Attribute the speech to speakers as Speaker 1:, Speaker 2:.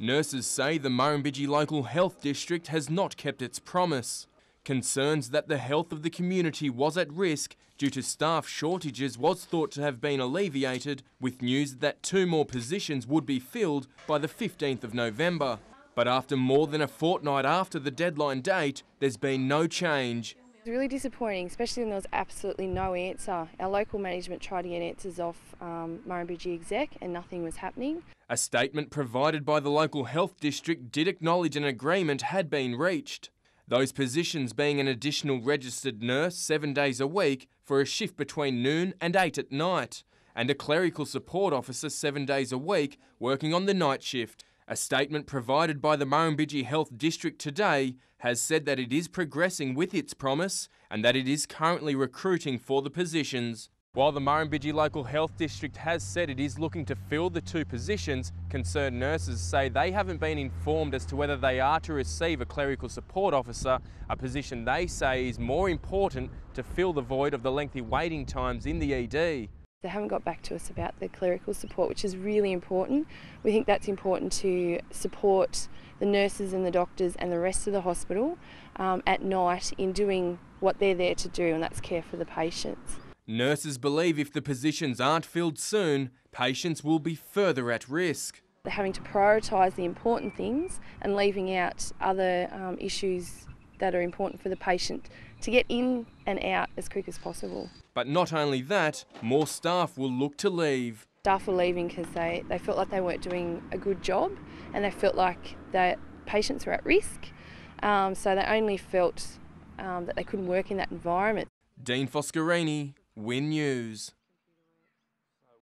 Speaker 1: Nurses say the Murrumbidgee Local Health District has not kept its promise. Concerns that the health of the community was at risk due to staff shortages was thought to have been alleviated with news that two more positions would be filled by the 15th of November. But after more than a fortnight after the deadline date, there's been no change
Speaker 2: it's really disappointing, especially when there was absolutely no answer. Our local management tried to get answers off um, Murrumbidgee exec and nothing was happening.
Speaker 1: A statement provided by the local health district did acknowledge an agreement had been reached. Those positions being an additional registered nurse seven days a week for a shift between noon and eight at night, and a clerical support officer seven days a week working on the night shift. A statement provided by the Murrumbidgee Health District today has said that it is progressing with its promise and that it is currently recruiting for the positions. While the Murrumbidgee Local Health District has said it is looking to fill the two positions, concerned nurses say they haven't been informed as to whether they are to receive a clerical support officer, a position they say is more important to fill the void of the lengthy waiting times in the ED.
Speaker 2: They haven't got back to us about the clerical support, which is really important. We think that's important to support the nurses and the doctors and the rest of the hospital um, at night in doing what they're there to do, and that's care for the patients.
Speaker 1: Nurses believe if the positions aren't filled soon, patients will be further at risk.
Speaker 2: They're having to prioritise the important things and leaving out other um, issues that are important for the patient to get in and out as quick as possible.
Speaker 1: But not only that, more staff will look to leave.
Speaker 2: Staff were leaving because they, they felt like they weren't doing a good job and they felt like that patients were at risk, um, so they only felt um, that they couldn't work in that environment.
Speaker 1: Dean Foscarini, Win News.